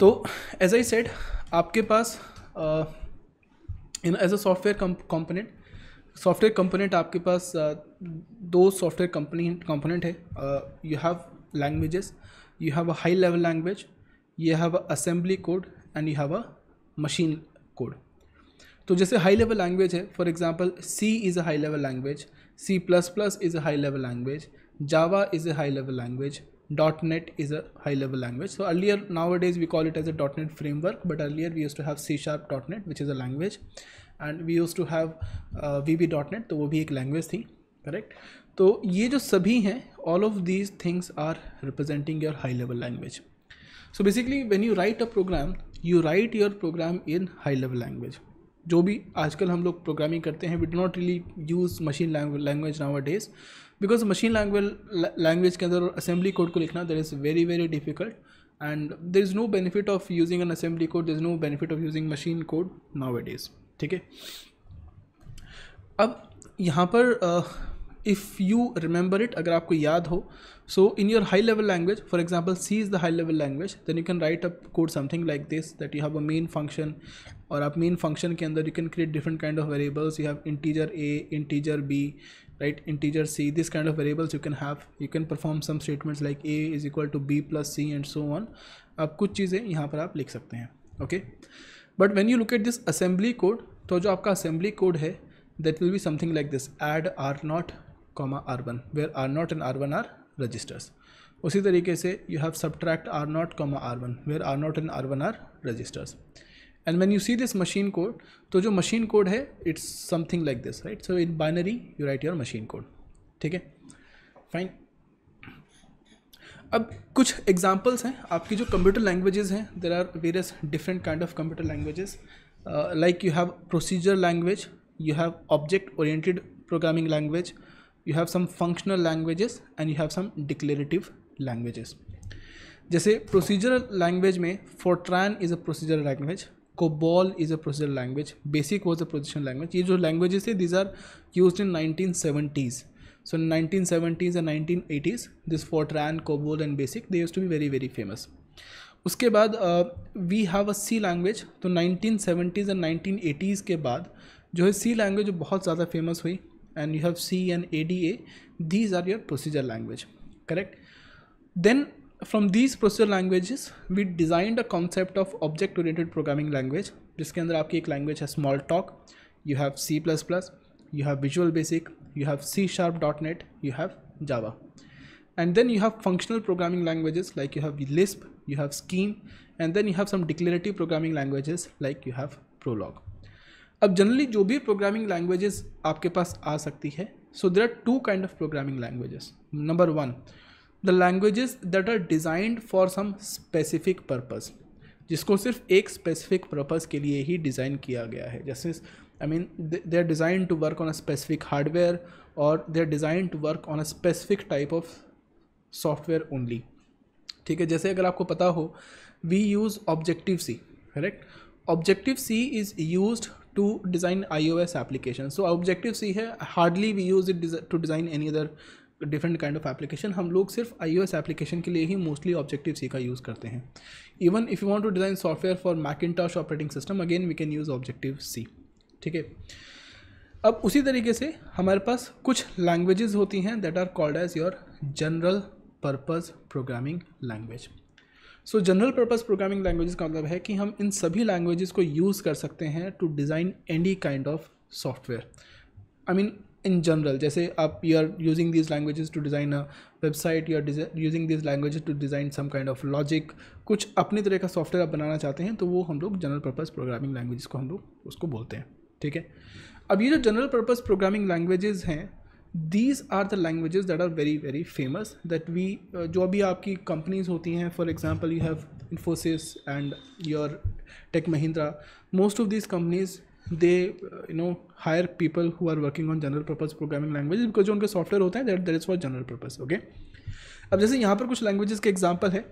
तो as I said आपके पास as a software component software component आपके पास uh, दो सॉफ्टवेयर कंपनी कंपोनेंट है you have languages you have a high level language you have a assembly code and you have a machine code तो जैसे high level language है for example C is a high level language C plus plus is a high level language Java is a high level language .NET is a high level language. So earlier nowadays we call it as a .NET framework, but earlier we used to have C Sharp .NET which is a language and we used to have uh, VB .NET. तो वो भी एक language थी correct? तो ये जो सभी हैं all of these things are representing your high level language so basically when you write a program you write your program in high level language जो भी आजकल हम लोग प्रोग्रामिंग करते हैं we do not really use machine language nowadays because machine language language के अंदर assembly code को लिखना that is very very difficult and there is no benefit of using an assembly code there is no benefit of using machine code now it is ठीक है अब यहाँ पर if you remember it अगर आपको याद हो so in your high level language for example C is the high level language then you can write up code something like this that you have a main function और आप main function के अंदर you can create different kind of variables you have integer A integer B right integer c this kind of variables you can have you can perform some statements like a is equal to b plus c and so on आप कुछ चीज़ें यहाँ पर आप लिख सकते हैं okay but when you look at this assembly code तो जो आपका असेंबली कोड है that will be something like this add R naught comma R one where R naught and R one are registers उसी तरीके से you have subtract R naught comma R one where R naught and R one are registers and when you see this machine code तो जो machine code है it's something like this right so in binary you write your machine code ठीक है fine अब कुछ examples हैं आपकी जो कंप्यूटर लैंग्वेजेस हैं there are various different kind of computer languages like you have procedure language you have object oriented programming language you have some functional languages and you have some declarative languages जैसे procedure language में Fortran is a procedure language COBOL is a procedure language BASIC was a procedure language ये जो languages थे these are use in nineteen seventies seventies and nineteen eighties this for train COBOL and BASIC they use to be very very famous उसके बाद we have a C language तो nineteen seventies and nineteen eighties के बाद जो है सी language बहुत ज़्यादा famous हुई and you have C and A D A these are your procedure language correct then from these procedure languages we designed a concept of object oriented programming language जिसके अंदर आपकी एक लैंग्वेज है Smalltalk you have C plus plus you have Visual Basic you have C sharp dot net you have Java and then you have functional programming language like you have Lisp you have Scheme and then you have some declarative programming languages like you have Prolog अब generally जो भी programming languages आपके पास आ सकती है so there are two kind of programming languages number one the languages that are designed for some specific purpose जिसको सिर्फ एक स्पेसिफिक पर्पज़ के लिए ही डिज़ाइन किया गया है जैसे I mean they are design to work on a specific hardware और they are design to work on a specific type of software only ठीक है जैसे अगर आपको पता हो we use Objective C correct Objective C is use to design I O S application so Objective C है hardly we use it to design any other different kind of application हम लोग सिर्फ आई एप्लीकेशन के लिए ही mostly objective सी का use करते हैं even if you want to design software for Macintosh operating system again we can use Objective C ठीक है अब उसी तरीके से हमारे पास कुछ लैंग्वेजेस होती हैं that are called as your general purpose programming language so general purpose programming language का मतलब है कि हम इन सभी लैंग्वेजेस को यूज़ कर सकते हैं to design any kind of software I mean in general जैसे आप you are using this language to design a website you are using this languages to design some kind of logic कुछ अपनी तरह का software आप बनाना चाहते हैं तो वो हम लोग जनरल पर्पज़ प्रोग्रामिंग लैंग्वेज को हम लोग उसको बोलते हैं ठीक है अब ये जो जनरल पर्पज़ प्रोग्रामिंग लैंग्वेजेस हैं these are the languages that are very very famous that we जो भी आपकी कंपनीज होती हैं for example you have Infosys and your Tech Mahindra most of these companies they you know hire people who are working on general purpose programming language because जो उनके software होते हैं that that is for general purpose okay अब जैसे यहाँ पर कुछ languages के एग्जाम्पल है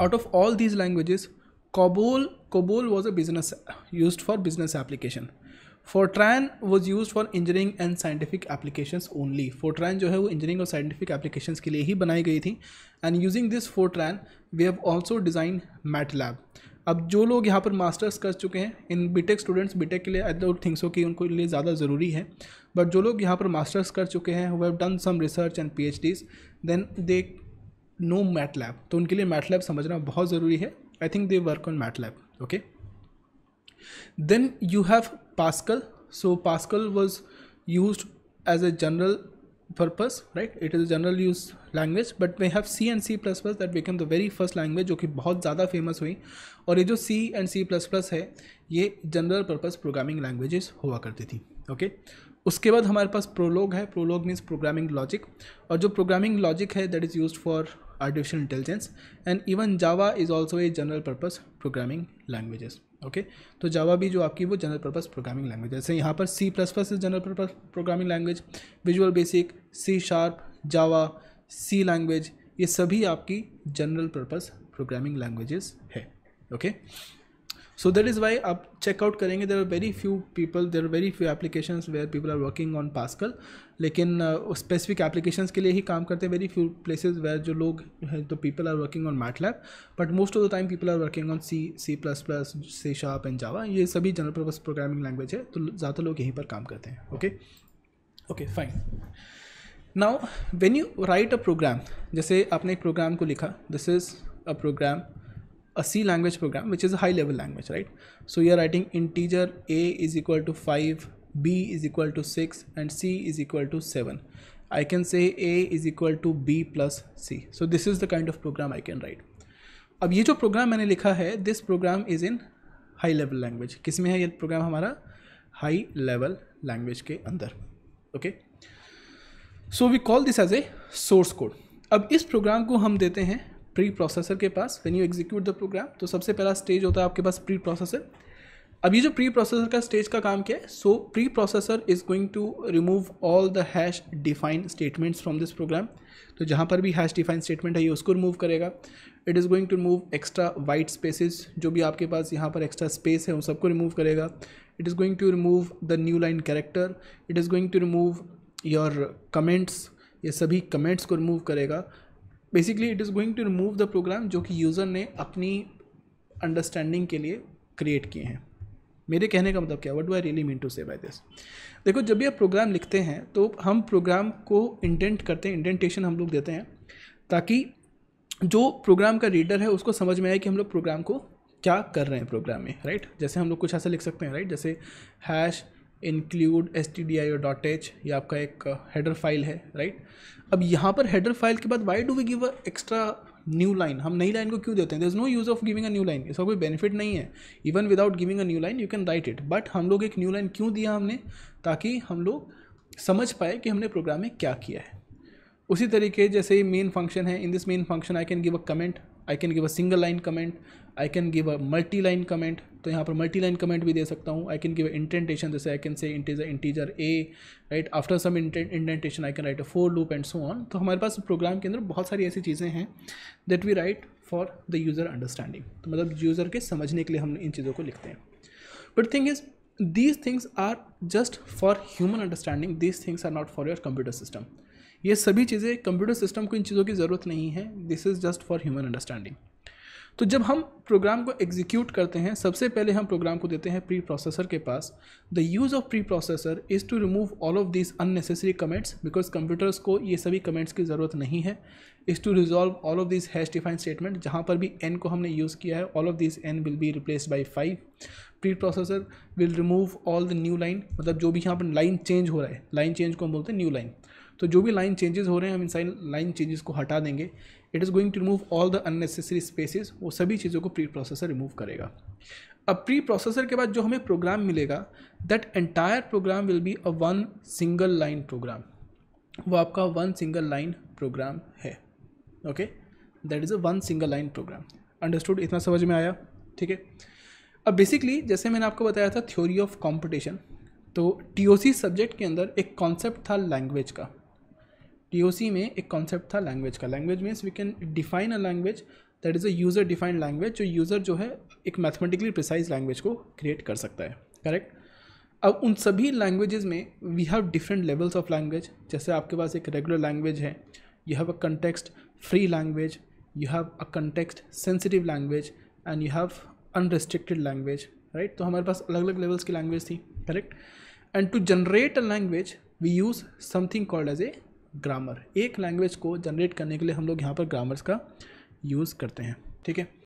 out of all these languages COBOL COBOL was a business use for business application Fortran was use for engineering and scientific application only Fortran जो है वो इंजीनियरिंग और साइंटिफिक एप्लीकेशन के लिए ही बनाई गई थी and using this Fortran we have also design MATLAB अब जो लोग यहाँ पर मास्टर्स कर चुके हैं इन बीटेक स्टूडेंट्स बीटेक के लिए आई डोंट थिंक सो कि उनको लिए ज़्यादा ज़रूरी है बट जो लोग यहाँ पर मास्टर्स कर चुके हैं वो have done some research and PhDs then they know MATLAB तो उनके लिए मैट लैब समझना बहुत ज़रूरी है I think they work on MATLAB okay then you have Pascal so Pascal was use as a general purpose right it is a general use language but we have C and C++ that became the very first language jo ki bahut zyada famous hui aur ye jo C and C++ hai ye general purpose programming languages hua karti thi okay? उसके बाद हमारे पास Prolog है Prolog means programming logic और जो programming logic है that is use for artificial intelligence and even java is also a general purpose programming languages okay okay? तो जावा भी जो आपकी वो जनरल पर्पज़ प्रोग्रामिंग लैंग्वेज जैसे यहाँ पर C plus plus general purpose programming language Visual Basic C sharp Java C language ये सभी आपकी जनरल पर्पज़ प्रोग्रामिंग लैंग्वेजेस है okay okay? So that is why आप चेकआउट करेंगे there are very few people there are very few application where people are working on Pascal लेकिन specific uh, application के लिए ही काम करते हैं वेरी फ्यू प्लेसेज वेयर जो लोग हैं तो people are working on lab but most of the time people are working on C C plus plus C sharp and Java ये सभी जनरल पर्पज प्रोग्रामिंग लैंग्वेज है तो ज़्यादा लोग यहीं पर काम करते हैं okay okay fine now when you write a program जैसे आपने एक प्रोग्राम को लिखा this is a program a C language program, which is a high level language, right? So you are writing integer a is equal to 5, b is equal to 6 and c is equal to 7. I can say a is equal to b plus c. So this is the kind of program I can write. अब ये जो programme मैंने लिखा है this program is in high level language किस में है ये प्रोग्राम हमारा हाई लेवल लैंग्वेज के अंदर okay so we call this as a source code अब इस प्रोग्राम को हम देते हैं प्री प्रोसेसर के पास when you execute the program तो सबसे पहला स्टेज होता है आपके पास प्री प्रोसेसर अब ये जो प्री प्रोसेसर का स्टेज का काम क्या है so preprocessor is going to remove all the hash define statements from this program तो जहाँ पर भी हैश डिफाइन स्टेटमेंट है ये उसको रिमूव करेगा it is going to remove extra white spaces जो भी आपके पास यहाँ पर एक्स्ट्रा स्पेस है उन सबको रिमूव करेगा it is going to remove the new line character it is going to remove your comments ये सभी कमेंट्स को रिमूव करेगा basically it is going to remove the program जो कि यूज़र ने अपनी अंडरस्टैंडिंग के लिए क्रिएट किए हैं मेरे कहने का मतलब क्या what do I really mean to say by this देखो जब भी आप प्रोग्राम लिखते हैं तो हम प्रोग्राम को इंटेंट करते हैं इंटेंटेशन हम लोग देते हैं ताकि जो प्रोग्राम का रीडर है उसको समझ में आए कि हम लोग प्रोग्राम को क्या कर रहे हैं प्रोग्राम में राइट जैसे हम लोग कुछ ऐसा लिख सकते हैं राइट जैसे hash include S T D I O dot H ये आपका एक हेडर uh, फाइल है राइट अब यहाँ पर हेडर फाइल के बाद why do we give a extra new line हम नई लाइन को क्यों देते हैं there is no use of giving a new line इसका कोई बेनिफिट नहीं है even without giving a new line you can write it but हम लोग एक न्यू लाइन क्यों दिया हमने ताकि हम लोग समझ पाए कि हमने प्रोग्राम में क्या किया है उसी तरीके जैसे मेन फंक्शन है in this main function I can give a comment I can give a single line comment I can give a multi line comment तो यहाँ पर मल्टी लाइन कमेंट भी दे सकता हूँ आई कैन गिव इंटेंटेशन जैसे I can say integer integer A right after some indentation I can write a for loop and so on तो हमारे पास programme के अंदर बहुत सारी ऐसी चीज़ें हैं that we write for the user understanding तो मतलब यूज़र के समझने के लिए हम इन चीज़ों को लिखते हैं but thing is these things are just for human understanding these things are not for your computer system ये सभी चीज़ें कंप्यूटर सिस्टम को इन चीज़ों की ज़रूरत नहीं है this is just for human understanding तो जब हम प्रोग्राम को एग्जीक्यूट करते हैं सबसे पहले हम प्रोग्राम को देते हैं प्री प्रोसेसर के पास the use of preprocessor is to remove all of this unnecessary comments because computers को ये सभी कमेंट्स की ज़रूरत नहीं है is to resolve all of this hash define statement जहाँ पर भी एन को हमने यूज़ किया है all of this N will be replace by five preprocessor will remove all the new line मतलब जो भी यहाँ पर लाइन चेंज हो रहा है लाइन चेंज को हम बोलते हैं न्यू लाइन तो जो भी लाइन चेंजेस हो रहे हैं हम इन साइन लाइन चेंजेस को हटा देंगे it is going to remove all the unnecessary spaces वो सभी चीज़ों को प्री प्रोसेसर रिमूव करेगा अब प्री प्रोसेसर के बाद जो हमें प्रोग्राम मिलेगा that entire program will be a one single line program वो आपका वन सिंगल लाइन प्रोग्राम है okay that is a one single line program understood इतना समझ में आया ठीक है अब बेसिकली जैसे मैंने आपको बताया था थ्योरी ऑफ कॉम्पिटिशन तो टी सब्जेक्ट के अंदर एक कॉन्सेप्ट था लैंग्वेज का टी में एक कॉन्सेप्ट था लैंग्वेज का language means we can define a language that is a user defined language जो यूज़र जो है एक मैथमेटिकली प्रिसाइज लैंग्वेज को क्रिएट कर सकता है करेक्ट अब उन सभी लैंग्वेजेस में we have different levels of language जैसे आपके पास एक रेगुलर लैंग्वेज है you have a context free language you have a context sensitive language and you have unrestricted language right तो हमारे पास अलग अलग लेवल्स की लैंग्वेज थी correct and to generate a language we use something called as a grammar एक language को generate करने के लिए हम लोग यहाँ पर ग्रामर्स का यूज़ करते हैं ठीक है